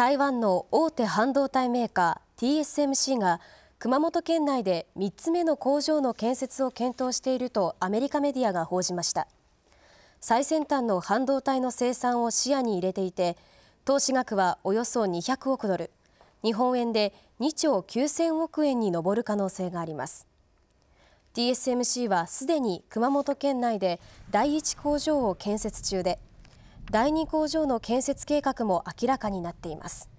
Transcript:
台湾の大手半導体メーカー TSMC が熊本県内で3つ目の工場の建設を検討しているとアメリカメディアが報じました最先端の半導体の生産を視野に入れていて投資額はおよそ200億ドル日本円で2兆9000億円に上る可能性があります TSMC はすでに熊本県内で第1工場を建設中で第二工場の建設計画も明らかになっています。